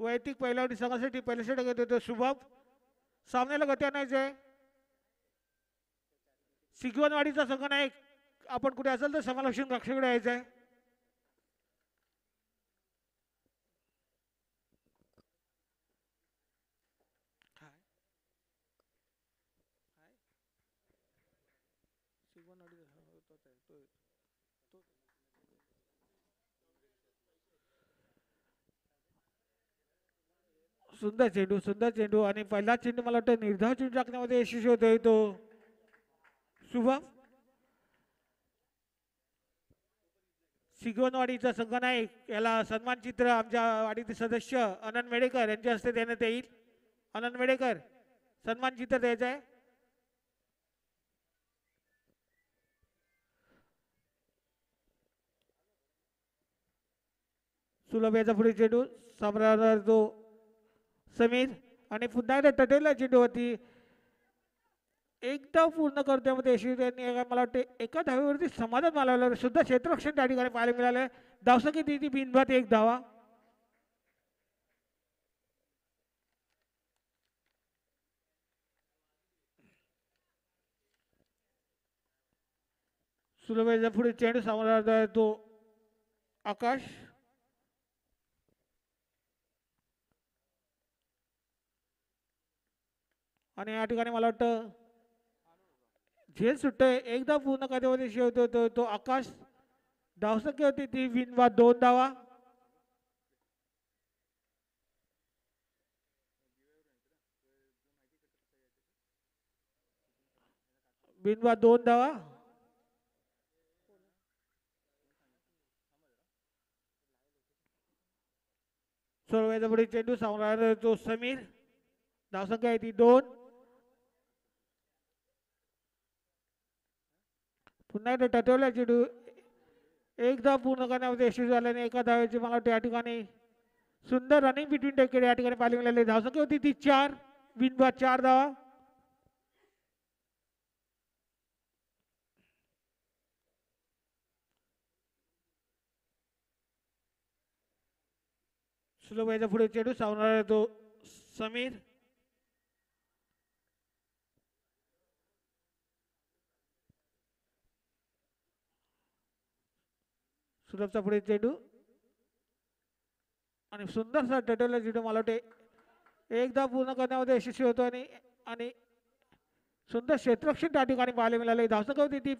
वैयक्तिक पहिल्यावडी संघासाठी पहिल्यासाठी घेत होते सुभम सामन्याला गती आणायचं आहे संघ नाही आपण कुठे असेल तर समालक्षण कक्षाकडे यायचं आहे सुंदर चेंडू सुंदर चेंडू आणि पहिला चेंडू मला वाटतं निर्धाव चेंडू टाकण्यामध्ये यशस्वी होतोय तो शुभम सिगवणवाडीचा नाईक याला सन्मान चित्र आमच्या वाडीचे सदस्य अनंत मेडेकर यांच्या हस्ते देण्यात येईल अनंत मेडेकर सन्मान चित्र द्यायचं आहे सुलभ याचा पुढे चेंडू सम्राट तो समीर आणि पुन्हा एकदा टटेला होती एकदा पूर्ण करत्यामध्ये यशस्वी त्यांनी मला वाटते एका धावेवरती समाधान मालवलं सुद्धा क्षेत्ररक्षण त्या ठिकाणी पाहायला मिळालं धावसा किती ती बिनभात एक धावा सुलभाईचा पुढे चेंडू सामोरा तो आकाश आणि या ठिकाणी मला वाटतं झेल सुटतंय एकदा पूर्ण कार्यवाही होतो तो, तो आकाश धावसंख्या होती ती विनवा दोन धावा बिनवा दोन धावा सोळव्याचा पुढे चेंडू सांगणार तो समीर धावसंख्या आहे ती दोन पुन्हा एकदा टटवला चेडू एकदा पूर्ण करण्यामध्ये यशस्वी झाल्याने एका धावेची मला या ठिकाणी सुंदर रनिंग बिटवीन टेकेड या ठिकाणी पाहायला धाव धावसंख्या होती ती चार बिनबा चार धावा सुलभ पुढे चेडू सावणार तो समीर सुलभचा पुढे चेंडू आणि सुंदरसा टटवला चेंडू मला वाटते एकदा पूर्ण करण्यामध्ये यशस्वी होतो आणि आणि सुंदर क्षेत्रक्षण त्या ठिकाणी पाहायला मिळाले धावसंख्या होती ती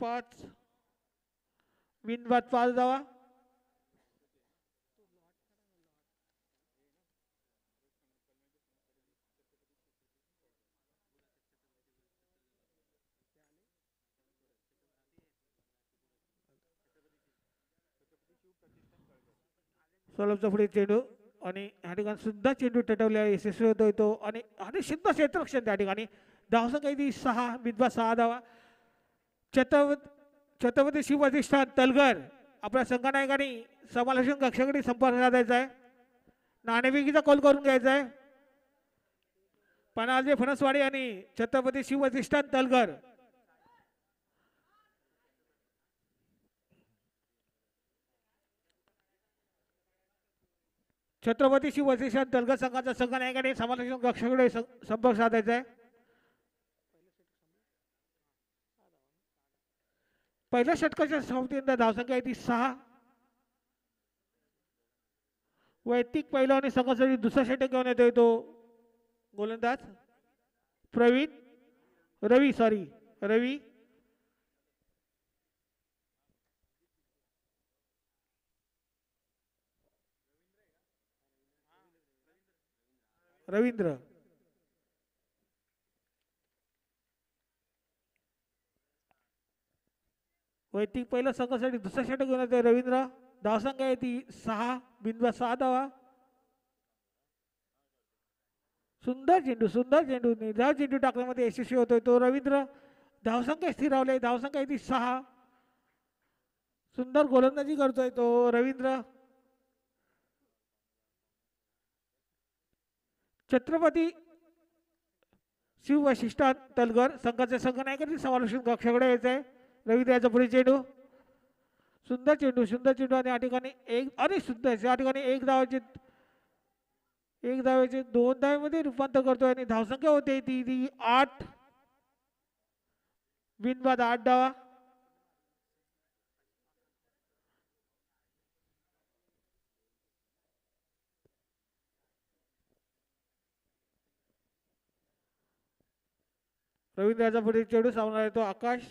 पाच बिनबाद पाच धावा सोलमचा पुढे चेंडू आणि ह्या ठिकाणी सुद्धा चेंडू टटवल्या यशस्वी होतोय तो आणि आणि सिद्ध क्षेत्ररक्षण त्या ठिकाणी धावसा कैदी सहा बिदवा सहा धावा छत्रव छत्रपती शिवप्रतिष्ठान तलघर आपल्या संघनायकाने समालोचन कक्षाकडे संपर्क साधायचा आहे नाणेविकीचा कॉल करून घ्यायचा आहे पणाजे फणसवाडी आणि छत्रपती शिवप्रतिष्ठान तलघर छत्रपती शिवसेना दलगत संघाचा संघ नाही समाजाच्या कक्षाकडे संपर्क साधायचा आहे पहिल्या षटकाच्या समाप्तीनंतर धावसंख्या आहे ती सहा वैयक्तिक पहिला आणि संघासाठी दुसरा षटक घेऊन येतोय तो गोलंदाज प्रवीण रवी सॉरी रवी रवींद्र वैयक्तिक पहिल्या संघासाठी दुसरा षटक घेऊन येतोय रवींद्र धावसंख्या आहे ती सहा बिंदवा सहा धावा सुंदर चेंडू सुंदर चेंडू निर्धाव चेंडू टाकल्यामध्ये यशस्वी होतोय तो रवींद्र धावसंख्या स्थिरावली आहे धावसंख्या येते ती सहा सुंदर गोलंदाजी करतोय तो रवींद्र छत्रपती शिव वशिष्ठा तलगर संघाचे संघ नाही कधी समालोचन कक्षाकडे यायचं आहे रवींद्र याचा पुढे चेंडू सुंदर चेंडू सुंदर चेंडू आणि या ठिकाणी एक अरे सुंदर या ठिकाणी एक धावाचे एक धावाचे दोन धावेमध्ये रूपांतर करतोय आणि धावसंख्या होते ती ती आठ बिनबाद आठ धावा रवींद्राचा पुढे चेडू सामना येतो आकाश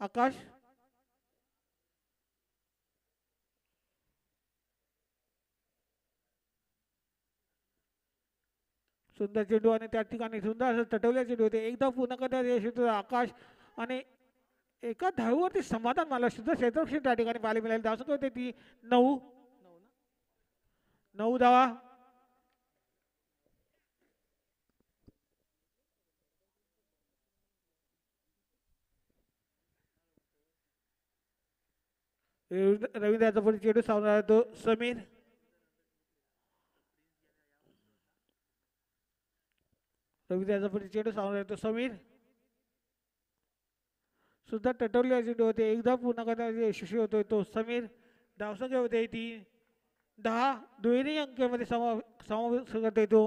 आकाश आकाश सुंदर चेंडू आणि त्या ठिकाणी सुंदर असं तटवले चेंडू होते एकदा पुन्हा कदा आकाश आणि एका धाववरती समाधान मला सुद्धा क्षेत्रक्षण त्या ठिकाणी पाहायला मिळाली धावसंख्या होते ती नऊ नऊ धावा रवींद्राचा पुढे चेडू सावणार तो समीर रवींद्राचा पुढे चेडू सावणार तो समीर सुद्धा टटवले चेंडू होते एकदा पूर्ण करण्यात यशस्वी होतोय तो समीर धावसंख्या होते ती दहा दुहेरी अंकेमध्ये समा समावेश करता येतो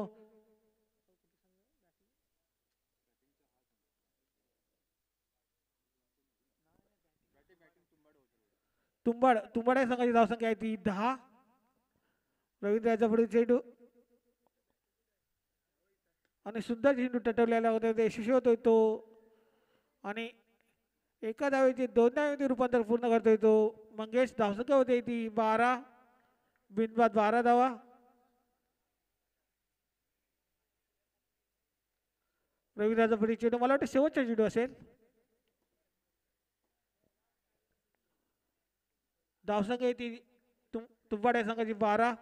तुंबड तुंबड या संघाची धावसंख्या आहे ती दहा रवींद्र राजा पुढील चेंडू आणि सुंदर झेंडू टटवलेला होता ते यशस्वी होतोय तो आणि एका धावेचे दोन धावेचे रूपांतर पूर्ण करतोय तो मंगेश धावसंख्या होते ती बारा बिनबाद बारा धावा रवींद्राचा पुढील चेंडू मला वाटतं शेवटचा चेंडू असेल धावसंख्या येते तुम संघ संघाची बारा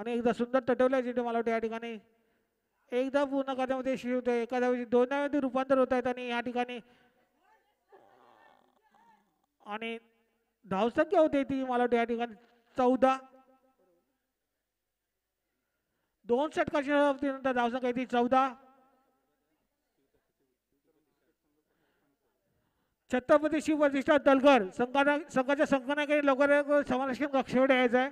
आणि एकदा सुंदर तटवल्या मला या ठिकाणी एकदा पूर्ण करण्यामध्ये शिवते होतं एखाद्या वेळी दोन रूपांतर होत आहेत आणि या ठिकाणी आणि धावसंख्या होते ती मला वाटते या ठिकाणी चौदा दोन षटकाच्या बाबतीनंतर धावसंख्या येते चौदा छत्रपती शिव प्रतिष्ठा दलगर संघाना संघाच्या संगणकाने लवकर समारक्षण कक्षेवर यायचं आहे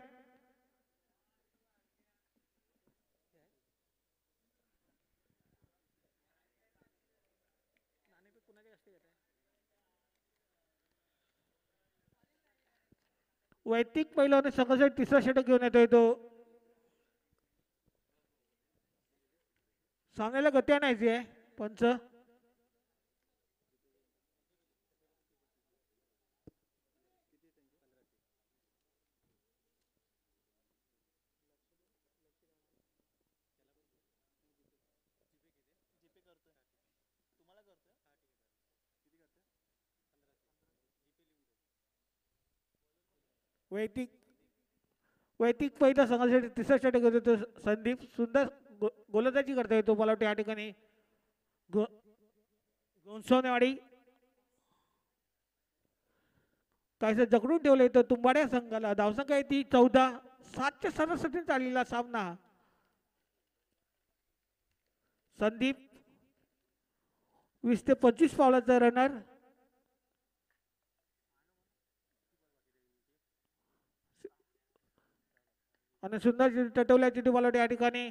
वैयक्तिक पहिला संघासाठी तिसरा षटक घेऊन येतोय तो सामन्याला गत्या नाही पंच वैदिक वैदिक पहिल्या संघासाठी तिसऱ्या षटक होतो संदीप सुंदर गो गोलंदाजी करता येतो मला वाटतं या ठिकाणी गो गोंसवनेवाडी काहीसं जकडून ठेवलं येतं तुंबाड्या संघाला धावसंख्या येते चौदा सातच्या सरासरी चाललेला सामना संदीप वीस ते पंचवीस पावलाचा रनर आणि सुंदर तटवल्याची तुम्हाला या ठिकाणी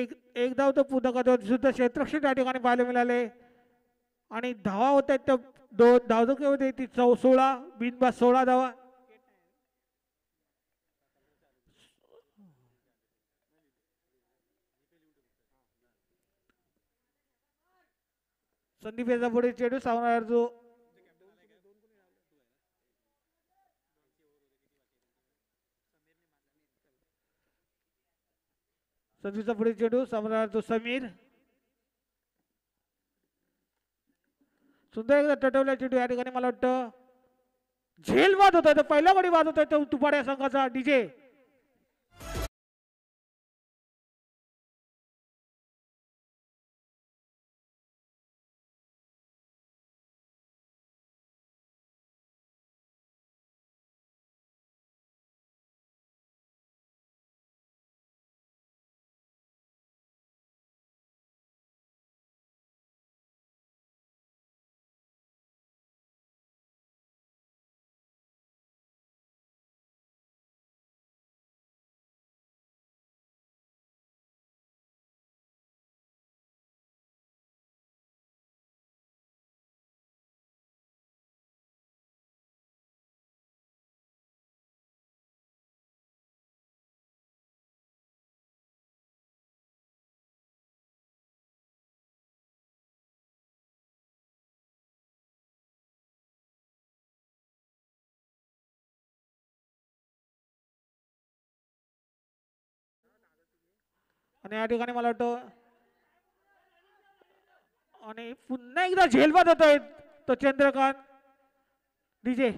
एक एकदा धाव तर पूर्ण सुद्धा क्षेत्रक्षण त्या ठिकाणी पाहायला मिळाले आणि धावा होत्या त्या दोन धावधुके होते ती चौ सोळा बिनबा सोळा धावा संदीप याचा पुढे चेडू सावणार जो सदमीचा पुढे चेंडू सामना तो समीर सुंदर एकदा टटवला चेंडू या ठिकाणी मला वाटतं झेल वाद होता तो पहिला गडी वाद होता तो तुपाड्या संघाचा डीजे आणि या ठिकाणी मला वाटतं आणि पुन्हा एकदा झेलबाद होतोय तो चंद्रकांत डीजे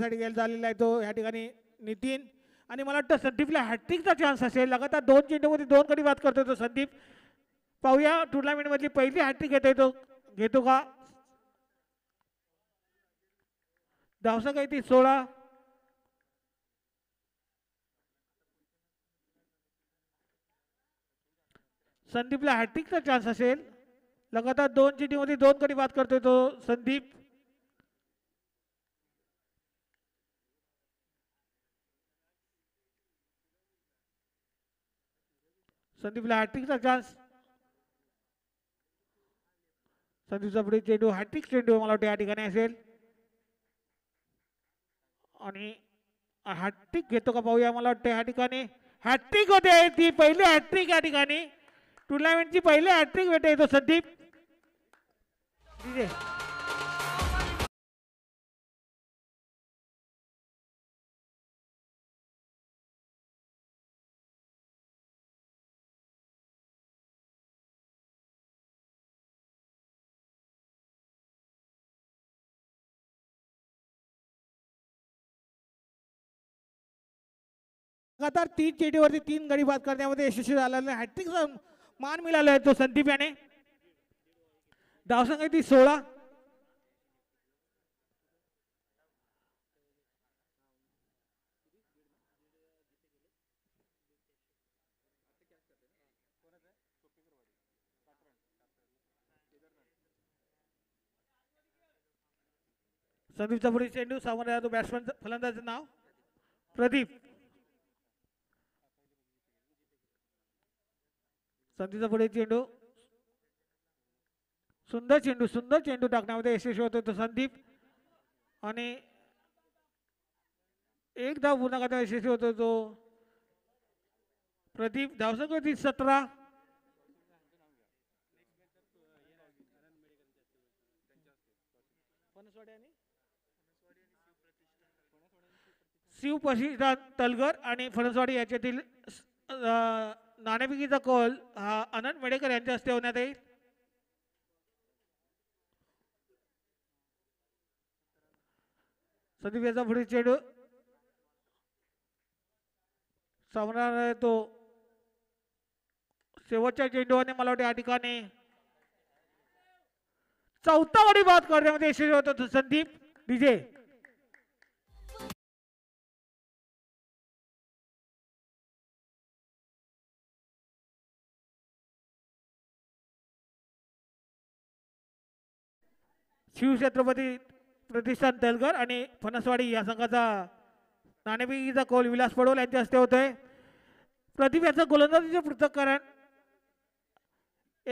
साठी गेल झालेला आहे तो या ठिकाणी नितीन आणि मला वाटतं संदीपला हॅट्रिकचा चान्स असेल लगातार दोन चेंडूमध्ये दोन कडी बाद करतो तो संदीप पाहूया टुर्नामेंटमधली पहिली हॅट्रिक घेतो येतो घेतो का धावसा काही ती सोळा संदीपला हॅट्रिकचा चान्स असेल लगातार दोन चेंडूमध्ये दोन कडी बाद करतोय तो संदीप संदीपला हॅट्रिकचा चान्स संदीपचा पुढे चेंडू हॅट्रिक चेंडू मला वाटतं या ठिकाणी असेल आणि हॅट्रिक घेतो का पाहूया मला वाटतं या ठिकाणी हॅट्रिक होते ती पहिली हॅट्रिक या ठिकाणी टुर्नामेंटची पहिली हॅट्रिक भेटे येतो संदीप लगातार तीन चेटीवरती तीन गडी बाद करण्यामध्ये यशस्वी झालेला हॅट्रिकचा मान मिळाला आहे तो संदीप याने धावसंख्या ती सोळा संदीपचा पुढे चेंडू सामोर बॅट्समॅन फलंदाजचं नाव प्रदीप संधीचा पुढे चेंडू सुंदर चेंडू सुंदर चेंडू टाकण्यामध्ये यशस्वी होतो तो संदीप आणि एक धाव पूर्ण करता यशस्वी होतो तो प्रदीप धावसंख्या सतरा शिवप्रतिष्ठान तलगर आणि फणसवाडी यांच्यातील नाणेफिकीचा कॉल हा अनंत मेडेकर यांच्या हस्ते होण्यात येईल संदीप याचा पुढे चेंडू सामना तो शेवटच्या चेंडू आणि मला वाटतं या ठिकाणी चौथा वडी बाद करण्यामध्ये यशस्वी होतो संदीप डीजे शिवछत्रपती प्रतिष्ठान तेलगर आणि फणसवाडी या संघाचा नाणेपैकीचा कौल विलास पडोल यांच्या हस्ते होतोय गोलंदाजीचं गोलंदाजीचे पृथक्करण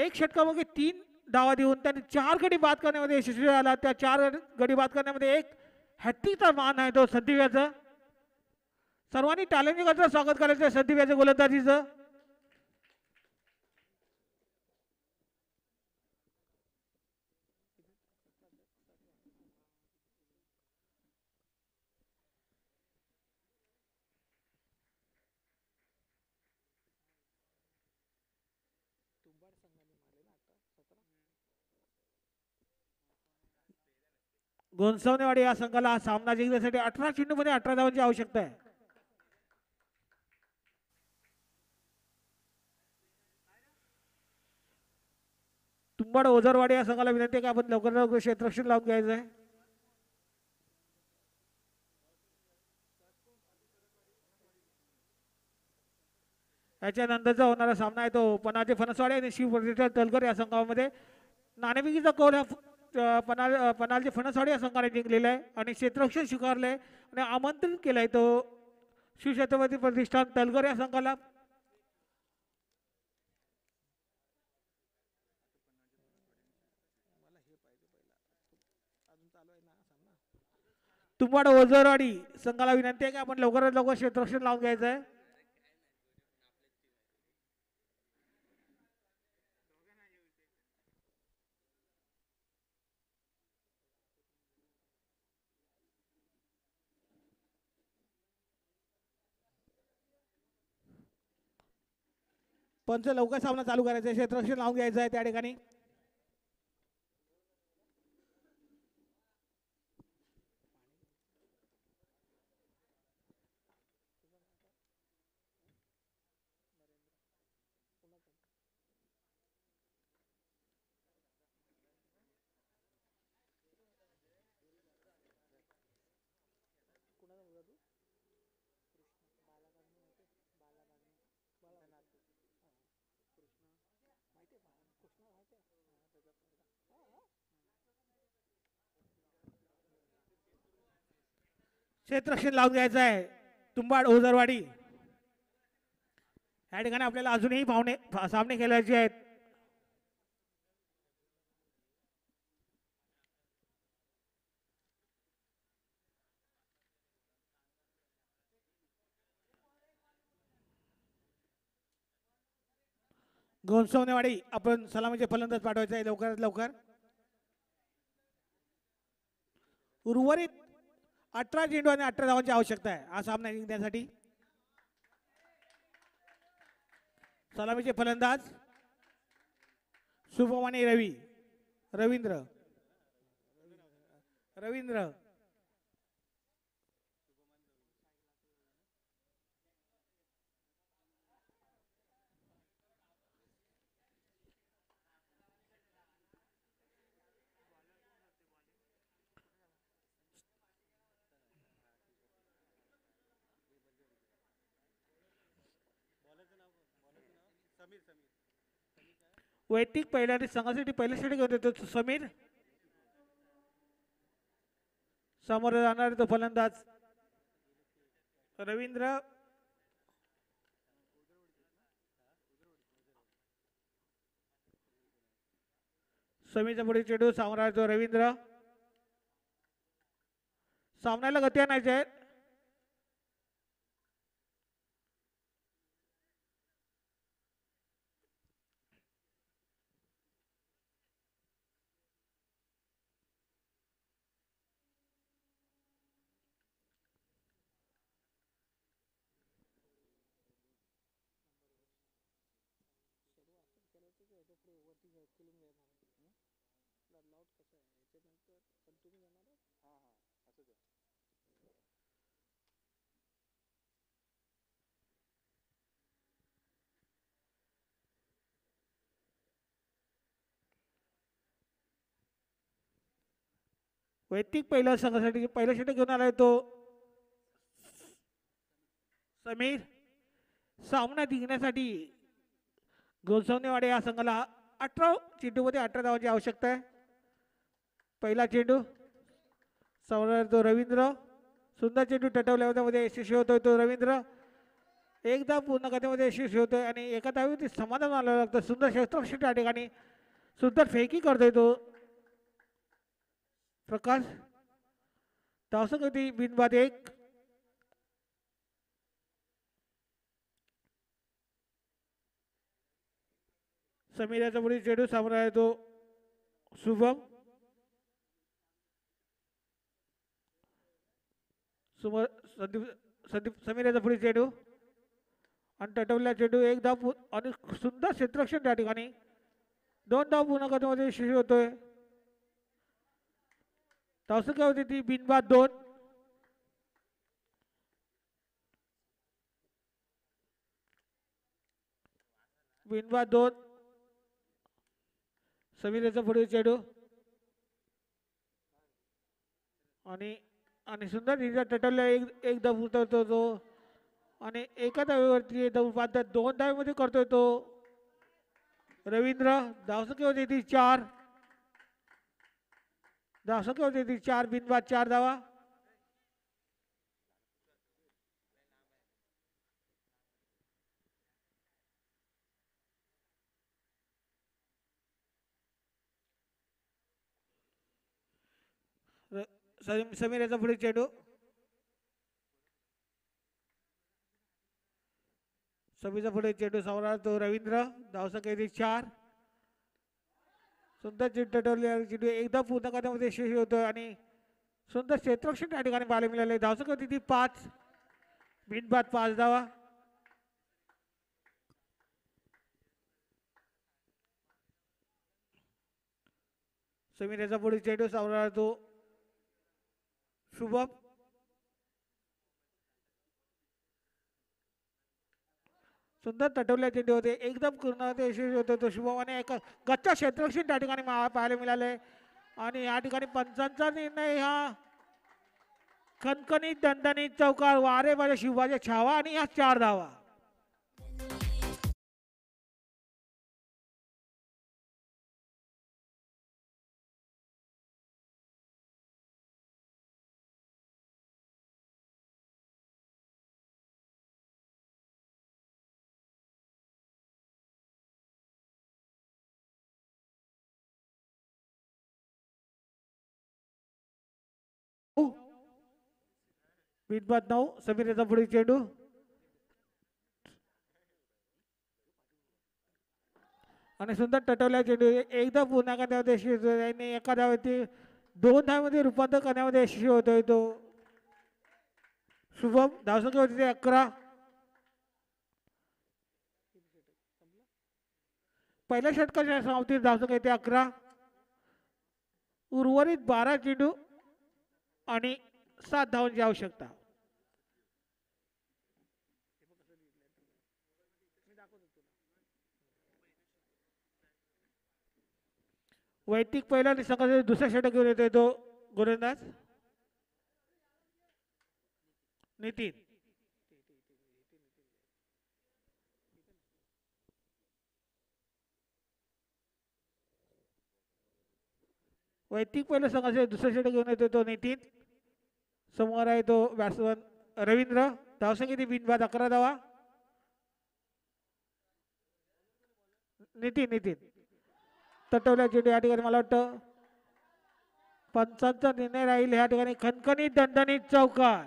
एक षटकामध्ये तीन धावा देऊन त्यांनी चार गडी बाद करण्यामध्ये यशस्वी झाला त्या चार गडी बाद करण्यामध्ये एक हॅट्टीचा मान आहे तो संदीप्याचा सर्वांनी टालेंजगाचं स्वागत करायचं याचं गोलंदाजीचं गोंसवणेवाडी या संघाला हा सामना जिंकण्यासाठी अठरा चेंडूमध्ये अठरा धावांची आवश्यकता आहे तुंबाड ओझरवाडी या संघाला विनंती आहे की आपण लवकर लवकर लावून घ्यायचं आहे याच्यानंतरचा होणारा सामना आहे तो पणाचे फनसवाडी आणि शिव तलकर या संघामध्ये नाणेबिकीचा कौल हा पनाल पनालचे फणसवाडी या संघाने जिंकलेला आहे आणि क्षेत्ररक्षण स्वीकारलं आहे आणि आमंत्रित केलं आहे तो शिवछत्रपती प्रतिष्ठान तलगर या संघाला तुंबाड ओझरवाडी संघाला विनंती आहे की आपण लवकरात लवकर क्षेत्ररक्षण लावून घ्यायचं आहे पंच लवकर सामना चालू करायचा आहे क्षेत्ररक्षण लावून घ्यायचं आहे त्या ठिकाणी क्षेत्रक्षण लावून घ्यायचं आहे तुंबाड ओझरवाडी या ठिकाणी आपल्याला अजूनही पाहुणे सामने खेळायचे आहेत गोंसवनेवाडी आपण सलामीचे फलंदाज पाठवायचा आहे लवकरात लवकर उर्वरित अठरा चेंडू आणि अठरा धावांची आवश्यकता आहे हा सामना जिंकण्यासाठी सलामीचे फलंदाज शुभम रवी रवींद्र रवींद्र वैयक्तिक पहिल्या आणि संघासाठी पहिल्यासाठी षटक घेऊन येतो समीर समोर जाणार तो फलंदाज रवींद्र समीरचा पुढे चेडू सामोरा रवींद्र सामन्याला गती आणायचे आहेत वैयक्तिक पहिल्या संघासाठी पहिला षटक घेऊन आलाय तो समीर सामना जिंकण्यासाठी गोसावणेवाडे या संघाला अठरा चेंडूमध्ये अठरा धावांची आवश्यकता आहे पहिला चेंडू समोर तो रवींद्र सुंदर चेंडू टटवल्या मध्ये यशस्वी होतोय तो रवींद्र एकदा पूर्ण कथेमध्ये यशस्वी होतोय आणि एका ते समाधान आला लागतं सुंदर शस्त्रक्ष त्या ठिकाणी सुंदर फेकी करतोय तो प्रकाश धावसंग होती बिनबाद एक समीराच्या पुढील चेंडू सामोरा येतो शुभम सुम संदीप संदीप समीर याचा पुढे चेंडू आणि टटवला चेडू एक धाव आणि सुंदर क्षेत्रक्षण त्या ठिकाणी दोन धाव पुन्हा गटामध्ये यशस्वी होतोय तासुक्या होती ती बिनबाद दोन बिनबाद दोन समीर याचा पुढे चेंडू आणि आणि सुंदर रिझा टटलला एक एकदा उतरतो तो आणि एका धावेवरती धाव पाच दोन धावेमध्ये करतोय तो रवींद्र धावसंख्या चार धावसंख्या चार बिनबाद चार धावा समीर याचा पुढे चेडू समीरचा पुढे चेडू सवरा तो रवींद्र कैदी चार सुंदर चेंडू चिडू एकदम एकदा पूर्ण करण्यामध्ये यशस्वी होतो आणि सुंदर क्षेत्रक्षण त्या ठिकाणी पाहायला मिळाले धावसंख्या ती पाच बिनबाद पाच धावा समीर याचा पुढे चेडू सवरा तो शुभम सुंदर तटवल्या चेंडू होते एकदम होते यशस्वी होते तो आणि एक गच्चा क्षेत्रक्षण त्या ठिकाणी पाहायला मिळाले आणि या ठिकाणी पंचांचा निर्णय हा खणखणीत दंदनी चौकार वारे माझ्या शिवाजी छावा आणि या चार धावा बाद नऊ समीर फुडी पुढे चेंडू आणि सुंदर टटवला चेंडू एकदा पुन्हा करण्यामध्ये यशस्वी होतो आणि एका धावती दोन धावमध्ये रूपांतर करण्यामध्ये यशस्वी होतोय तो शुभम धावसंख्या होती ते अकरा पहिल्या षटकाच्या समाप्तीत धावसंख्या येते अकरा उर्वरित बारा चेंडू आणि सात धावांची आवश्यकता वैयक्तिक वैदिक पहिला आणि दुसऱ्या दुसरा षटक घेऊन येतोय तो गोरंदाज नितीन वैदिक पहिला संघाचे दुसरा षटक घेऊन येतो तो नितीन समोर आहे तो व्यासवन रवींद्र धावसंख्येची बिनबाद अकरा धावा नितीन नितीन तटवल्याची या ठिकाणी मला वाटतं पंचांचा निर्णय राहील या ठिकाणी खणखणीत दणदणीत चौकार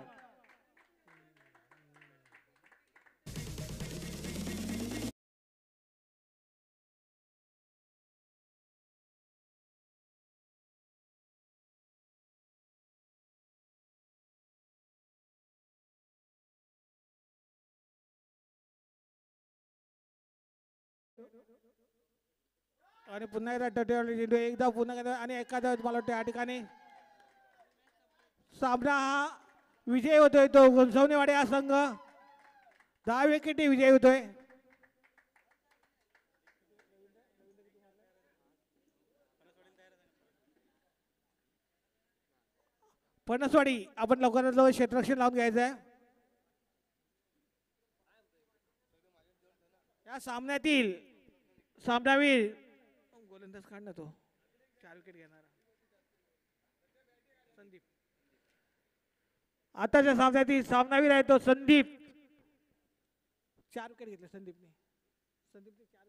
आणि पुन्हा एकदा टटेवाला चेंडू एकदा पुन्हा आणि एखादा मला वाटतं या ठिकाणी सामना हा विजय होतोय तो गुंसवणेवाडी हा संघ दहा विकेटी विजय होतोय पन्नासवाडी आपण लवकरात लवकर क्षेत्रक्षण लावून घ्यायचंय आहे या सामन्यातील सामनावीर गोलंदाज काढ ना तो चार विकेट घेणारा संदीप आताच्या सामन्यातील सामनावीर आहे तो संदीप चार विकेट घेतले संदीपने संदीपने चार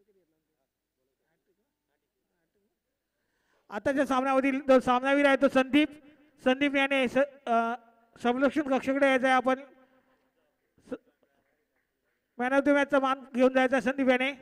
आताच्या सामन्यामधील जो सामनावीर आहे तो संदीप संदीप याने संरक्षण कक्षाकडे यायचं आहे आपण मॅन ऑफ द मॅचचा मान घेऊन जायचा संदीप याने